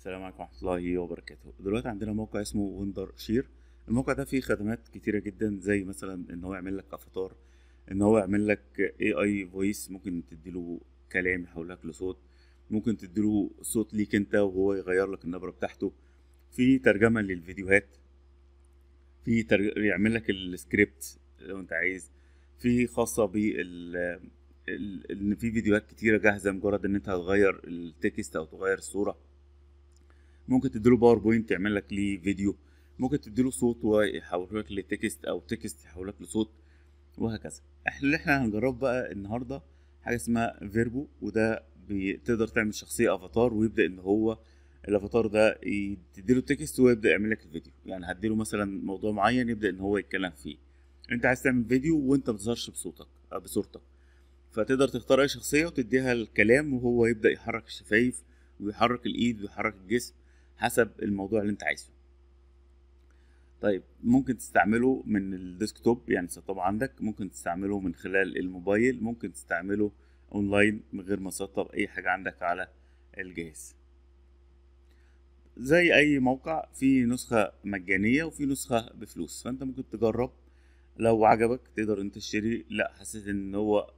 السلام عليكم ورحمه الله وبركاته دلوقتي عندنا موقع اسمه وندر شير الموقع ده فيه خدمات كتيره جدا زي مثلا ان هو يعمل لك افاتار ان هو يعمل لك اي اي فويس ممكن تديله كلام يحولك لصوت ممكن تديله صوت ليك انت وهو يغير لك النبره بتاعته في ترجمه للفيديوهات في ترج... يعمل لك السكريبت لو انت عايز في خاصه بال ان في فيديوهات كتيره جاهزه مجرد ان انت هتغير التكست او تغير الصوره ممكن تديله باوربوينت يعمل لك ليه فيديو ممكن تديله صوت ويحوله لك لتكست او تكست يحوله لك لصوت وهكذا احنا اللي احنا هنجربه بقى النهارده حاجه اسمها فيربو وده بتقدر تعمل شخصيه افاتار ويبدا ان هو الافاتار ده تديله تكست ويبدا يعمل لك الفيديو يعني هديله مثلا موضوع معين يبدا ان هو يتكلم فيه انت عايز تعمل فيديو وانت ما تظهرش بصوتك آه، بصورتك فتقدر تختار اي شخصيه وتديها الكلام وهو يبدا يحرك الشفايف ويحرك الايد ويحرك الجسم حسب الموضوع اللي انت عايزه طيب ممكن تستعمله من الديسكتوب يعني سيت عندك ممكن تستعمله من خلال الموبايل ممكن تستعمله اونلاين من غير ما تسطب اي حاجه عندك على الجهاز زي اي موقع في نسخه مجانيه وفي نسخه بفلوس فانت ممكن تجرب لو عجبك تقدر انت تشتري لا حسيت ان هو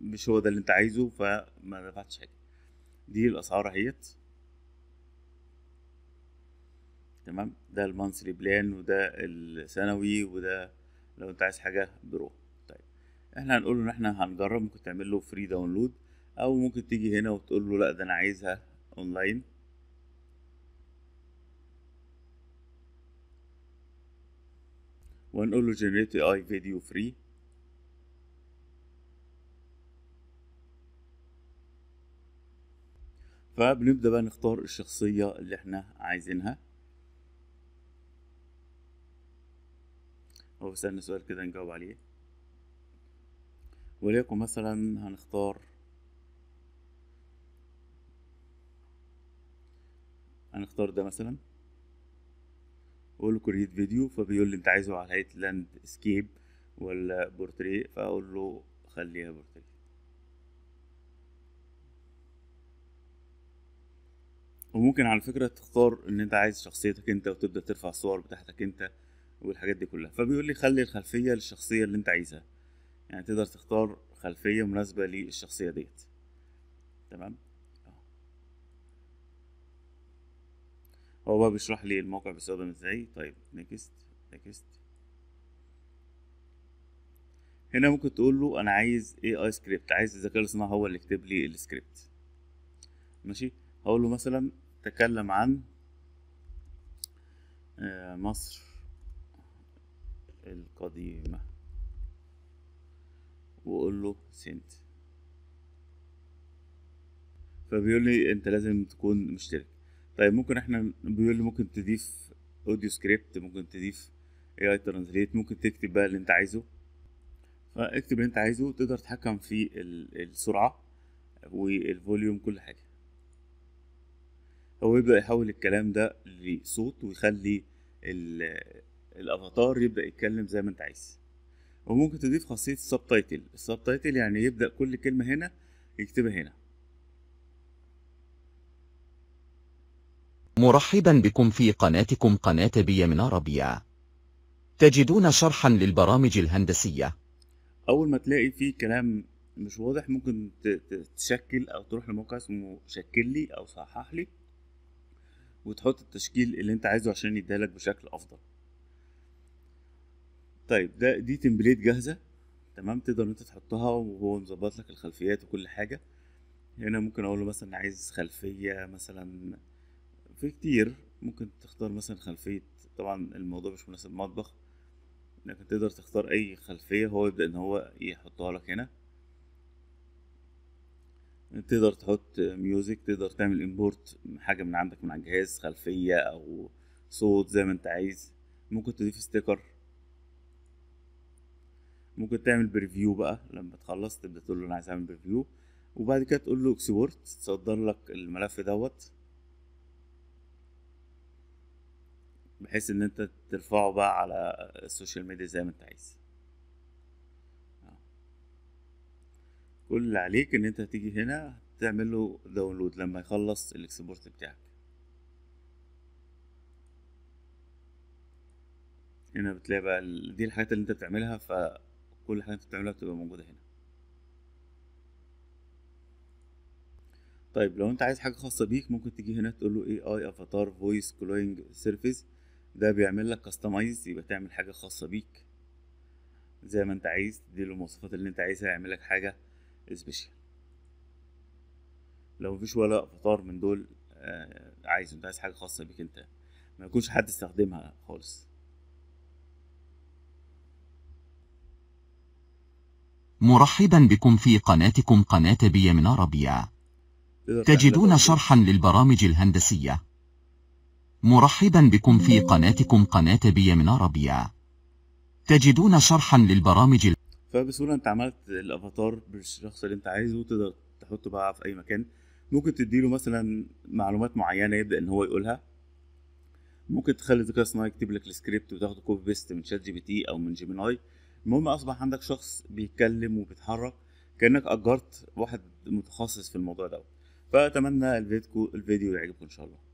مش هو ده اللي انت عايزه فما دفعتش حاجه دي الاسعار اهيت تمام ده المانثلي بلان وده السنوي وده لو انت عايز حاجه برو طيب احنا هنقول له ان احنا هنجرب ممكن تعمل له فري داونلود او ممكن تيجي هنا وتقول له لا ده انا عايزها اونلاين ونقول له generate اي فيديو فري فبنبدأ بقى نختار الشخصية اللي احنا عايزينها هو بيسألنا سؤال كده نجاوب عليه وليكن مثلا هنختار هنختار ده مثلا واقول له كريت فيديو فبيقول لي انت عايزه على هيئه لاند سكيب ولا بورتريه فاقول له خليها بورتريه وممكن على فكره تختار ان انت عايز شخصيتك انت وتبدا ترفع الصور بتاعتك انت والحاجات دي كلها فبيقول لي خلي الخلفيه للشخصيه اللي انت عايزها يعني تقدر تختار خلفيه مناسبه للشخصيه ديت تمام هو بقى بيشرح لي الموقع بيستخدم ازاي طيب نيكست نيكست هنا ممكن تقول له انا عايز اي اي سكريبت عايز الذكاء الاصطناعي هو اللي يكتب لي السكريبت ماشي هقول له مثلا تكلم عن آه، مصر القديمة وقول له سنت فبيقول لي انت لازم تكون مشترك طيب ممكن احنا بيقول لي ممكن تضيف اوديو سكريبت ممكن تضيف اي اي ترانزليت ممكن تكتب بقى اللي انت عايزه فاكتب اللي انت عايزه تقدر تتحكم في السرعة والفوليوم كل حاجة هو يبدأ يحول الكلام ده لصوت ويخلي الافاتار يبدا يتكلم زي ما انت عايز وممكن تضيف خاصيه السب تايتل السب تايتل يعني يبدا كل كلمه هنا يكتبها هنا مرحبا بكم في قناتكم قناة بي من عربية تجدون شرحا للبرامج الهندسية أول ما تلاقي فيه كلام مش واضح ممكن تشكل أو تروح لموقع اسمه شكل لي أو صحح لي وتحط التشكيل اللي انت عايزه عشان يديلك بشكل أفضل طيب ده دي تمبليت جاهزه تمام تقدر انت تحطها وهو مظبط لك الخلفيات وكل حاجه هنا ممكن اقول له مثلا عايز خلفيه مثلا في كتير ممكن تختار مثلا خلفيه طبعا الموضوع مش مناسب مطبخ لكن تقدر تختار اي خلفيه هو يبدا ان هو يحطها لك هنا تقدر تحط ميوزك تقدر تعمل امبورت حاجه من عندك من على الجهاز خلفيه او صوت زي ما انت عايز ممكن تضيف ستيكر ممكن تعمل بريفيو بقى لما تخلص تبدا تقول له انا عايز اعمل بريفيو وبعد كده تقول له اكسبورت تصدر لك الملف دوت بحيث ان انت ترفعه بقى على السوشيال ميديا زي ما انت عايز آه. كل اللي عليك ان انت هتيجي هنا تعمل له داونلود لما يخلص الاكسبورت بتاعك هنا بتلاقي بقى دي الحاجات اللي انت بتعملها ف كل حاجة انت بتعملها بتبقى موجودة هنا طيب لو انت عايز حاجة خاصة بيك ممكن تيجي هنا تقول له اي اي افاتار فويس كلوينج سيرفيس ده بيعمل لك كاستمايز يبقى تعمل حاجة خاصة بيك زي ما انت عايز تديله المواصفات اللي انت عايزها يعمل لك حاجة سبيشال لو مفيش ولا افاتار من دول عايزه عايز انت عايز حاجة خاصة بيك انت ما يكونش حد استخدمها خالص مرحبا بكم في قناتكم قناة بي من عربية تجدون شرحا للبرامج الهندسية مرحبا بكم في قناتكم قناة بي من عربية تجدون شرحا للبرامج ال... فبسهولة انت عملت الافاتار بالشخص اللي انت عايزه تقدر تحطه بقى في اي مكان ممكن تديله مثلا معلومات معينة يبدأ ان هو يقولها ممكن تخلي الذكاء الصناعي يكتب لك السكريبت وتاخده كوبي بيست من شات جي بي تي او من جيميناي المهم اصبح عندك شخص بيتكلم وبيتحرك كانك اجرت واحد متخصص في الموضوع دوت فاتمنى الفيديو الفيديو يعجبكم ان شاء الله